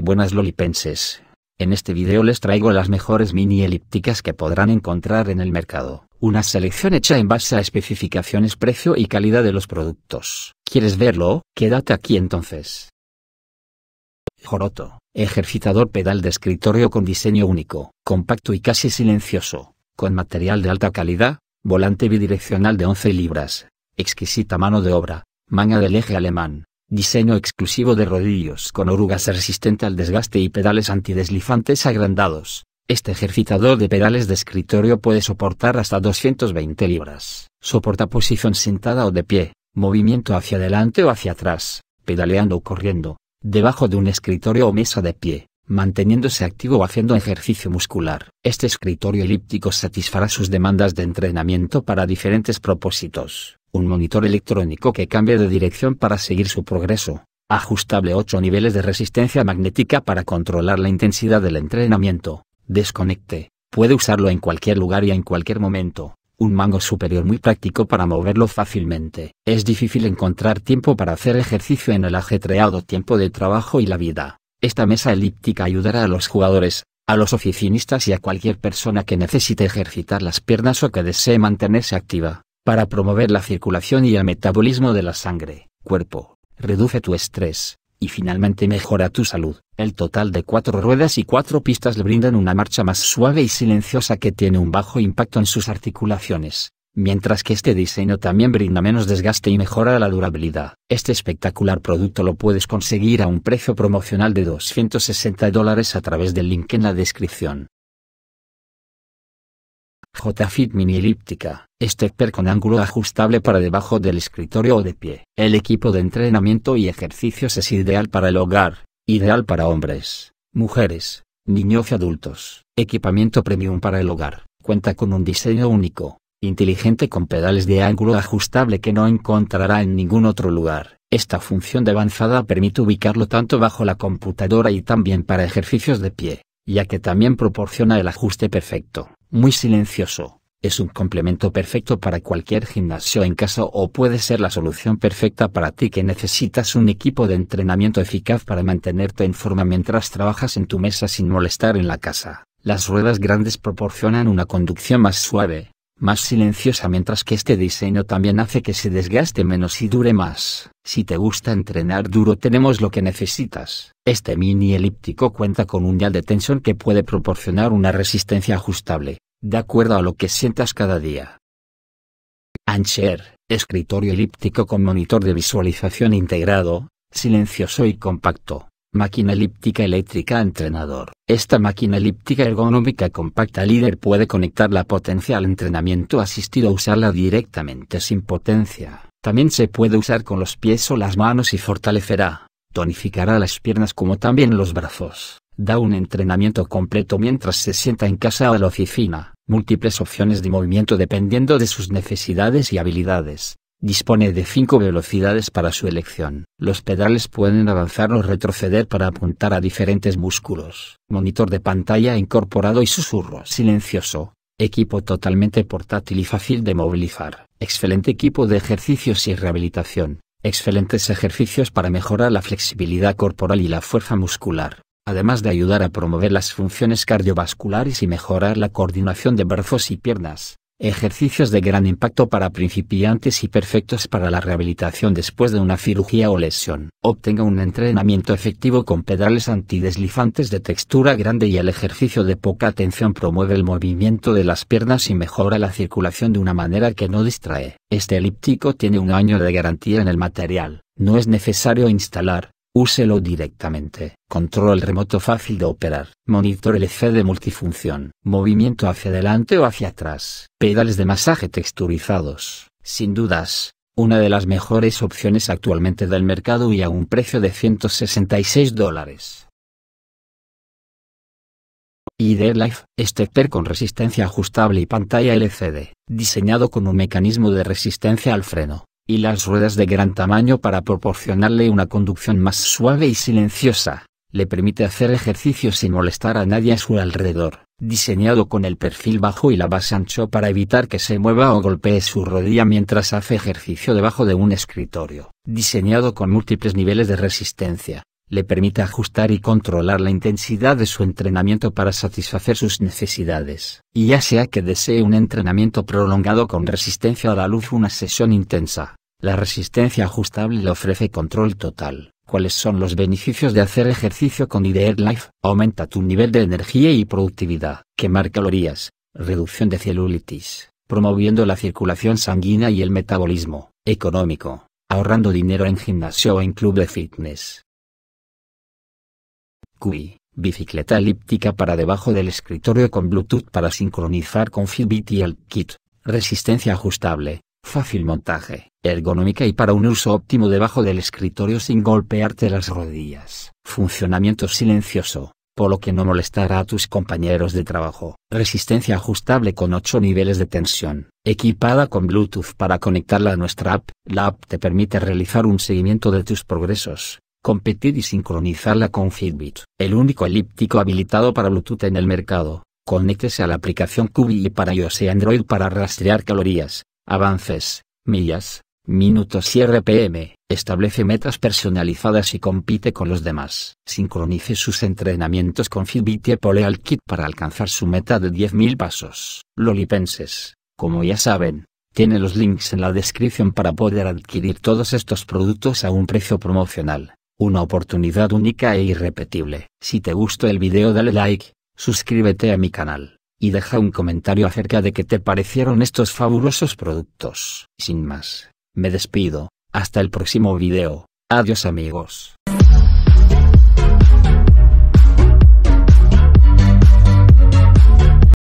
buenas lolipenses. En este video les traigo las mejores mini elípticas que podrán encontrar en el mercado. Una selección hecha en base a especificaciones, precio y calidad de los productos. ¿Quieres verlo? Quédate aquí entonces. Joroto. Ejercitador pedal de escritorio con diseño único, compacto y casi silencioso, con material de alta calidad, volante bidireccional de 11 libras, exquisita mano de obra, manga del eje alemán, Diseño exclusivo de rodillos con orugas resistente al desgaste y pedales antideslizantes agrandados. Este ejercitador de pedales de escritorio puede soportar hasta 220 libras. Soporta posición sentada o de pie, movimiento hacia adelante o hacia atrás, pedaleando o corriendo, debajo de un escritorio o mesa de pie, manteniéndose activo o haciendo ejercicio muscular. Este escritorio elíptico satisfará sus demandas de entrenamiento para diferentes propósitos un monitor electrónico que cambia de dirección para seguir su progreso, ajustable 8 niveles de resistencia magnética para controlar la intensidad del entrenamiento, desconecte, puede usarlo en cualquier lugar y en cualquier momento, un mango superior muy práctico para moverlo fácilmente. Es difícil encontrar tiempo para hacer ejercicio en el ajetreado tiempo de trabajo y la vida. Esta mesa elíptica ayudará a los jugadores, a los oficinistas y a cualquier persona que necesite ejercitar las piernas o que desee mantenerse activa para promover la circulación y el metabolismo de la sangre, cuerpo, reduce tu estrés, y finalmente mejora tu salud. El total de cuatro ruedas y cuatro pistas le brindan una marcha más suave y silenciosa que tiene un bajo impacto en sus articulaciones, mientras que este diseño también brinda menos desgaste y mejora la durabilidad. Este espectacular producto lo puedes conseguir a un precio promocional de 260 dólares a través del link en la descripción. Jfit mini elíptica, stepper con ángulo ajustable para debajo del escritorio o de pie. El equipo de entrenamiento y ejercicios es ideal para el hogar, ideal para hombres, mujeres, niños y adultos. Equipamiento premium para el hogar. Cuenta con un diseño único, inteligente con pedales de ángulo ajustable que no encontrará en ningún otro lugar. Esta función de avanzada permite ubicarlo tanto bajo la computadora y también para ejercicios de pie, ya que también proporciona el ajuste perfecto muy silencioso, es un complemento perfecto para cualquier gimnasio en casa o puede ser la solución perfecta para ti que necesitas un equipo de entrenamiento eficaz para mantenerte en forma mientras trabajas en tu mesa sin molestar en la casa. Las ruedas grandes proporcionan una conducción más suave, más silenciosa mientras que este diseño también hace que se desgaste menos y dure más. Si te gusta entrenar duro tenemos lo que necesitas. Este mini elíptico cuenta con un dial de tensión que puede proporcionar una resistencia ajustable, de acuerdo a lo que sientas cada día. Ancher, escritorio elíptico con monitor de visualización integrado, silencioso y compacto. Máquina elíptica eléctrica entrenador. Esta máquina elíptica ergonómica compacta líder puede conectar la potencia al entrenamiento asistido o usarla directamente sin potencia. También se puede usar con los pies o las manos y fortalecerá, tonificará las piernas como también los brazos. Da un entrenamiento completo mientras se sienta en casa o a la oficina. Múltiples opciones de movimiento dependiendo de sus necesidades y habilidades. Dispone de cinco velocidades para su elección. Los pedales pueden avanzar o retroceder para apuntar a diferentes músculos. Monitor de pantalla incorporado y susurro silencioso. Equipo totalmente portátil y fácil de movilizar. Excelente equipo de ejercicios y rehabilitación. Excelentes ejercicios para mejorar la flexibilidad corporal y la fuerza muscular, además de ayudar a promover las funciones cardiovasculares y mejorar la coordinación de brazos y piernas. Ejercicios de gran impacto para principiantes y perfectos para la rehabilitación después de una cirugía o lesión. Obtenga un entrenamiento efectivo con pedales antideslizantes de textura grande y el ejercicio de poca atención promueve el movimiento de las piernas y mejora la circulación de una manera que no distrae. Este elíptico tiene un año de garantía en el material. No es necesario instalar, Úselo directamente. Control remoto fácil de operar. Monitor LCD multifunción. Movimiento hacia adelante o hacia atrás. Pedales de masaje texturizados. Sin dudas, una de las mejores opciones actualmente del mercado y a un precio de 166 dólares. Life, stepper con resistencia ajustable y pantalla LCD, diseñado con un mecanismo de resistencia al freno, y las ruedas de gran tamaño para proporcionarle una conducción más suave y silenciosa, le permite hacer ejercicio sin molestar a nadie a su alrededor, diseñado con el perfil bajo y la base ancho para evitar que se mueva o golpee su rodilla mientras hace ejercicio debajo de un escritorio, diseñado con múltiples niveles de resistencia, le permite ajustar y controlar la intensidad de su entrenamiento para satisfacer sus necesidades. Y ya sea que desee un entrenamiento prolongado con resistencia a la luz o una sesión intensa, la resistencia ajustable le ofrece control total. ¿Cuáles son los beneficios de hacer ejercicio con Ideal Life? Aumenta tu nivel de energía y productividad, quemar calorías, reducción de celulitis, promoviendo la circulación sanguínea y el metabolismo, económico, ahorrando dinero en gimnasio o en club de fitness QI, bicicleta elíptica para debajo del escritorio con Bluetooth para sincronizar con Fitbit y el kit, resistencia ajustable, fácil montaje, ergonómica y para un uso óptimo debajo del escritorio sin golpearte las rodillas. Funcionamiento silencioso, por lo que no molestará a tus compañeros de trabajo. Resistencia ajustable con 8 niveles de tensión. Equipada con Bluetooth para conectarla a nuestra app, la app te permite realizar un seguimiento de tus progresos, competir y sincronizarla con Fitbit, el único elíptico habilitado para Bluetooth en el mercado. Conéctese a la aplicación QBI para iOS y Android para rastrear calorías, avances, millas, minutos y RPM, establece metas personalizadas y compite con los demás. Sincronice sus entrenamientos con Fitbit y Apple Kit para alcanzar su meta de 10.000 pasos. Lolipenses, como ya saben, tiene los links en la descripción para poder adquirir todos estos productos a un precio promocional. Una oportunidad única e irrepetible. Si te gustó el video dale like, suscríbete a mi canal, y deja un comentario acerca de qué te parecieron estos fabulosos productos. Sin más, me despido, hasta el próximo video. Adiós amigos.